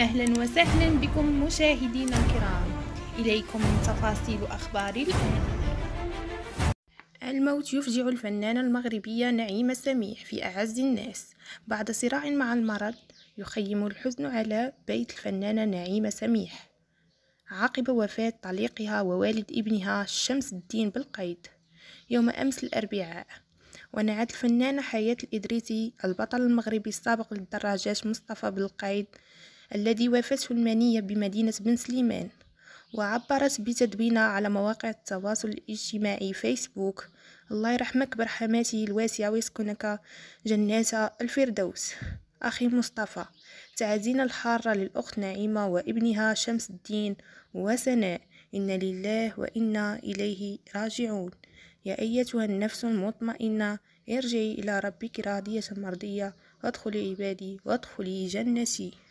أهلا وسهلا بكم مشاهدينا الكرام إليكم تفاصيل أخبار الآن الموت يفجع الفنانة المغربية نعيمة سميح في أعز الناس بعد صراع مع المرض يخيم الحزن على بيت الفنانة نعيمة سميح عقب وفاة طليقها ووالد ابنها شمس الدين بالقيد يوم أمس الأربعاء ونعت الفنانة حياة الإدريسي البطل المغربي السابق للدراجات مصطفى بالقيد الذي وافته المنية بمدينة بن سليمان وعبرت بتدوينها على مواقع التواصل الاجتماعي فيسبوك الله يرحمك برحماته الواسعة ويسكنك جنات الفردوس أخي مصطفى تعزينا الحارة للأخت نعيمة وابنها شمس الدين وسناء إن لله وإنا إليه راجعون يا أيتها النفس المطمئنة ارجعي إلى ربك راضية مرضية وادخلي عبادي وادخلي جنتي